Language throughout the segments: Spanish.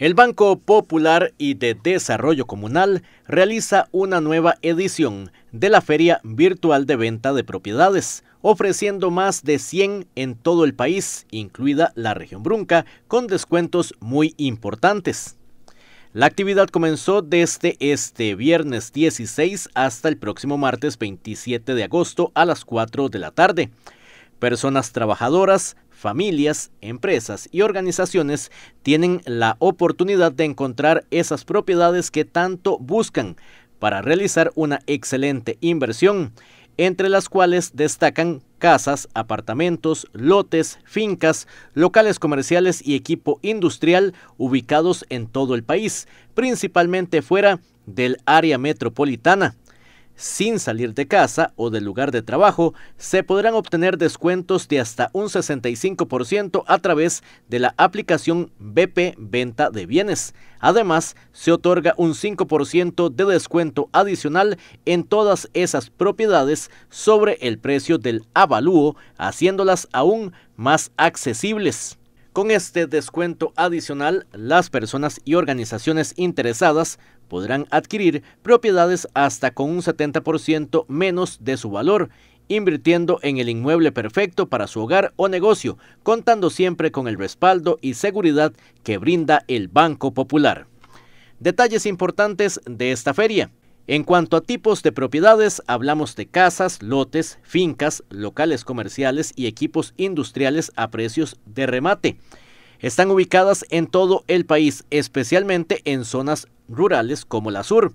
El Banco Popular y de Desarrollo Comunal realiza una nueva edición de la Feria Virtual de Venta de Propiedades, ofreciendo más de 100 en todo el país, incluida la región Brunca, con descuentos muy importantes. La actividad comenzó desde este viernes 16 hasta el próximo martes 27 de agosto a las 4 de la tarde. Personas trabajadoras, familias, empresas y organizaciones tienen la oportunidad de encontrar esas propiedades que tanto buscan para realizar una excelente inversión, entre las cuales destacan casas, apartamentos, lotes, fincas, locales comerciales y equipo industrial ubicados en todo el país, principalmente fuera del área metropolitana sin salir de casa o del lugar de trabajo, se podrán obtener descuentos de hasta un 65% a través de la aplicación BP Venta de Bienes. Además, se otorga un 5% de descuento adicional en todas esas propiedades sobre el precio del avalúo, haciéndolas aún más accesibles. Con este descuento adicional, las personas y organizaciones interesadas podrán adquirir propiedades hasta con un 70% menos de su valor, invirtiendo en el inmueble perfecto para su hogar o negocio, contando siempre con el respaldo y seguridad que brinda el Banco Popular. Detalles importantes de esta feria. En cuanto a tipos de propiedades, hablamos de casas, lotes, fincas, locales comerciales y equipos industriales a precios de remate. Están ubicadas en todo el país, especialmente en zonas rurales como la sur.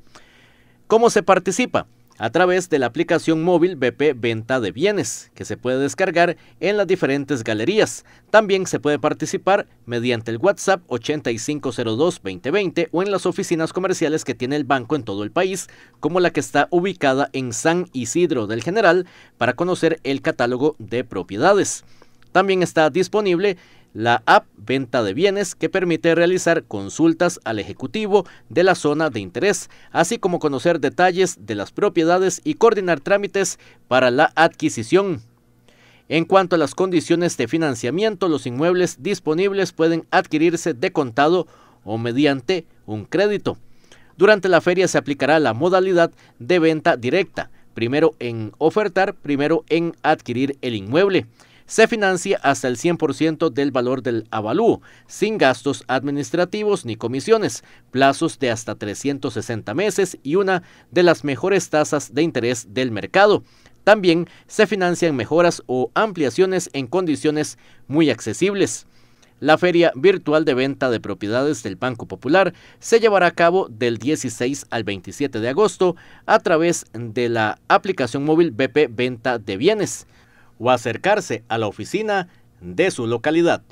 ¿Cómo se participa? a través de la aplicación móvil BP Venta de Bienes, que se puede descargar en las diferentes galerías. También se puede participar mediante el WhatsApp 8502-2020 o en las oficinas comerciales que tiene el banco en todo el país, como la que está ubicada en San Isidro del General, para conocer el catálogo de propiedades. También está disponible la app Venta de Bienes que permite realizar consultas al ejecutivo de la zona de interés, así como conocer detalles de las propiedades y coordinar trámites para la adquisición. En cuanto a las condiciones de financiamiento, los inmuebles disponibles pueden adquirirse de contado o mediante un crédito. Durante la feria se aplicará la modalidad de venta directa, primero en ofertar, primero en adquirir el inmueble se financia hasta el 100% del valor del avalúo, sin gastos administrativos ni comisiones, plazos de hasta 360 meses y una de las mejores tasas de interés del mercado. También se financian mejoras o ampliaciones en condiciones muy accesibles. La feria virtual de venta de propiedades del Banco Popular se llevará a cabo del 16 al 27 de agosto a través de la aplicación móvil BP Venta de Bienes o acercarse a la oficina de su localidad.